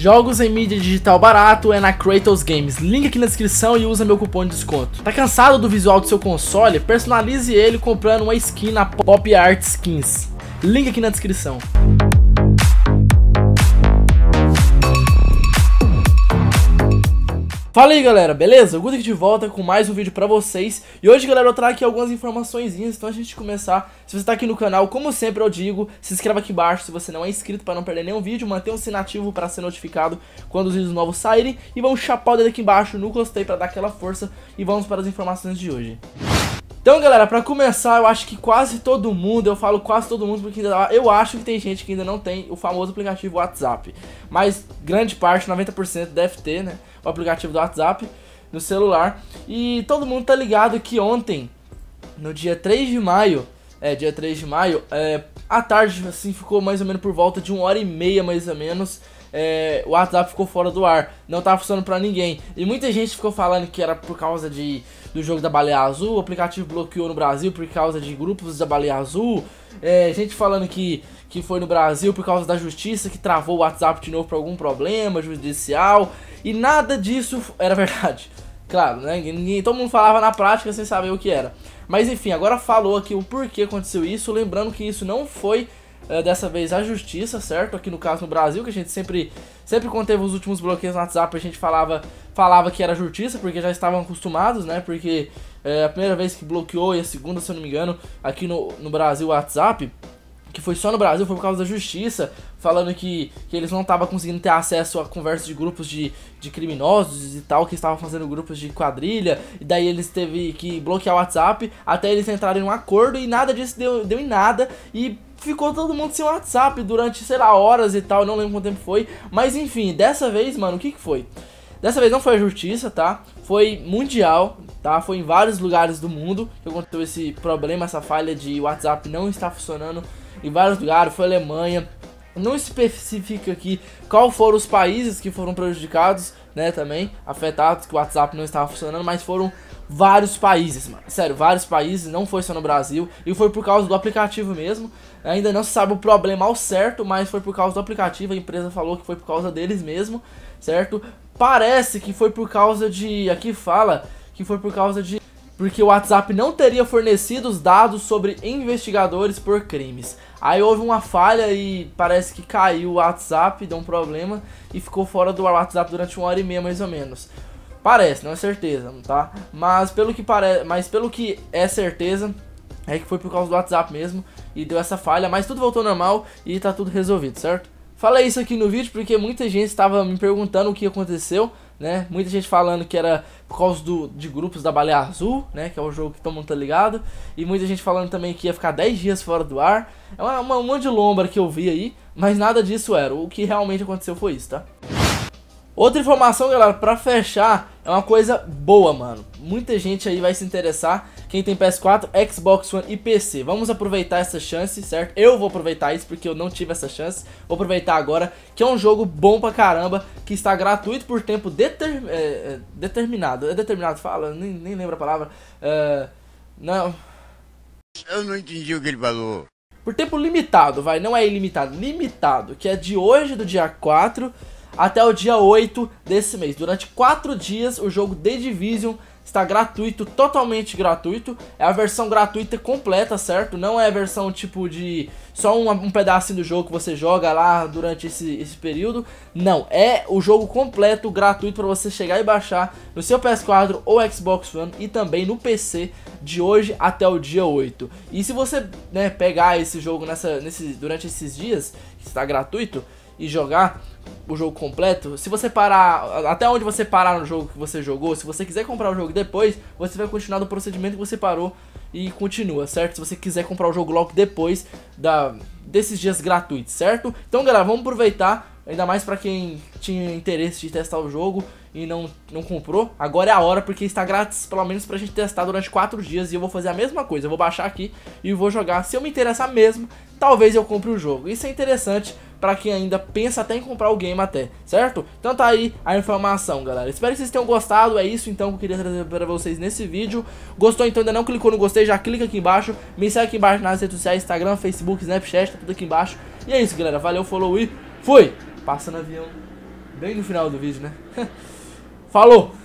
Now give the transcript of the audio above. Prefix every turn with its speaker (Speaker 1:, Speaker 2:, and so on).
Speaker 1: Jogos em mídia digital barato é na Kratos Games. Link aqui na descrição e usa meu cupom de desconto. Tá cansado do visual do seu console? Personalize ele comprando uma skin na Pop Art Skins. Link aqui na descrição. Fala aí galera, beleza? O Guto aqui de volta com mais um vídeo pra vocês E hoje galera eu trago aqui algumas informações Então a gente começar, se você tá aqui no canal, como sempre eu digo Se inscreva aqui embaixo se você não é inscrito pra não perder nenhum vídeo Mantenha o sino ativo pra ser notificado quando os vídeos novos saírem E vamos chapar o dedo aqui embaixo no gostei pra dar aquela força E vamos para as informações de hoje então, galera, pra começar, eu acho que quase todo mundo, eu falo quase todo mundo, porque eu acho que tem gente que ainda não tem o famoso aplicativo WhatsApp. Mas grande parte, 90% deve ter, né? o aplicativo do WhatsApp no celular. E todo mundo tá ligado que ontem, no dia 3 de maio, é, dia 3 de maio, é, à tarde, assim, ficou mais ou menos por volta de uma hora e meia, mais ou menos, é, o WhatsApp ficou fora do ar, não tava funcionando para ninguém. E muita gente ficou falando que era por causa de, do jogo da Baleia Azul, o aplicativo bloqueou no Brasil por causa de grupos da Baleia Azul, é, gente falando que, que foi no Brasil por causa da justiça, que travou o WhatsApp de novo por algum problema judicial. E nada disso era verdade. Claro, né? Ninguém, todo mundo falava na prática sem saber o que era. Mas enfim, agora falou aqui o porquê aconteceu isso, lembrando que isso não foi uh, dessa vez a justiça, certo? Aqui no caso no Brasil, que a gente sempre, sempre quando teve os últimos bloqueios no WhatsApp, a gente falava, falava que era justiça, porque já estavam acostumados, né? Porque uh, a primeira vez que bloqueou e a segunda, se eu não me engano, aqui no, no Brasil o WhatsApp, que foi só no Brasil, foi por causa da justiça, falando que, que eles não estavam conseguindo ter acesso a conversas de grupos de, de criminosos e tal, que estavam fazendo grupos de quadrilha, e daí eles teve que bloquear o WhatsApp, até eles entrarem em um acordo e nada disso deu, deu em nada, e ficou todo mundo sem WhatsApp durante, sei lá, horas e tal, não lembro quanto tempo foi, mas enfim, dessa vez, mano, o que que foi? Dessa vez não foi a justiça, tá? Foi mundial, tá? Foi em vários lugares do mundo que aconteceu esse problema, essa falha de WhatsApp não estar funcionando em vários lugares, foi Alemanha. Não especifica aqui qual foram os países que foram prejudicados, né, também, afetados, que o WhatsApp não estava funcionando, mas foram vários países, mano. Sério, vários países, não foi só no Brasil, e foi por causa do aplicativo mesmo. Ainda não se sabe o problema ao certo, mas foi por causa do aplicativo, a empresa falou que foi por causa deles mesmo, certo? Parece que foi por causa de, aqui fala, que foi por causa de porque o WhatsApp não teria fornecido os dados sobre investigadores por crimes. Aí houve uma falha e parece que caiu o WhatsApp, deu um problema e ficou fora do WhatsApp durante uma hora e meia mais ou menos. Parece, não é certeza, tá? Mas pelo que parece, mas pelo que é certeza, é que foi por causa do WhatsApp mesmo e deu essa falha, mas tudo voltou normal e tá tudo resolvido, certo? Falei isso aqui no vídeo porque muita gente estava me perguntando o que aconteceu né? Muita gente falando que era por causa do, de grupos da Baleia Azul, né? Que é o jogo que todo mundo tá ligado. E muita gente falando também que ia ficar 10 dias fora do ar. É uma, uma, um monte de lombra que eu vi aí, mas nada disso era. O que realmente aconteceu foi isso, tá? Outra informação, galera, para fechar, é uma coisa boa, mano. Muita gente aí vai se interessar. Quem tem PS4, Xbox One e PC. Vamos aproveitar essa chance, certo? Eu vou aproveitar isso porque eu não tive essa chance. Vou aproveitar agora, que é um jogo bom pra caramba, que está gratuito por tempo deter, é, é determinado. É determinado, fala? Nem, nem lembro a palavra. É, não. Eu não entendi o que ele falou. Por tempo limitado, vai. Não é ilimitado. Limitado, que é de hoje, do dia 4 até o dia 8 desse mês. Durante 4 dias, o jogo The Division está gratuito, totalmente gratuito. É a versão gratuita completa, certo? Não é a versão tipo de só um, um pedacinho do jogo que você joga lá durante esse, esse período. Não, é o jogo completo, gratuito para você chegar e baixar no seu PS4 ou Xbox One e também no PC de hoje até o dia 8. E se você né, pegar esse jogo nessa, nesse, durante esses dias, que está gratuito, e jogar o jogo completo, se você parar, até onde você parar no jogo que você jogou, se você quiser comprar o jogo depois, você vai continuar do procedimento que você parou e continua, certo? Se você quiser comprar o jogo logo depois da, desses dias gratuitos, certo? Então, galera, vamos aproveitar, ainda mais para quem tinha interesse de testar o jogo e não, não comprou, agora é a hora porque está grátis, pelo menos pra gente testar durante 4 dias e eu vou fazer a mesma coisa, eu vou baixar aqui e vou jogar, se eu me interessar mesmo, talvez eu compre o jogo. Isso é interessante para quem ainda pensa até em comprar o game até, certo? Então tá aí a informação, galera. Espero que vocês tenham gostado, é isso então que eu queria trazer para vocês nesse vídeo. Gostou então ainda não clicou no gostei, já clica aqui embaixo, me segue aqui embaixo nas redes sociais, Instagram, Facebook, Snapchat, tá tudo aqui embaixo. E é isso, galera. Valeu, falou e fui! Passando avião bem no final do vídeo, né? Falou!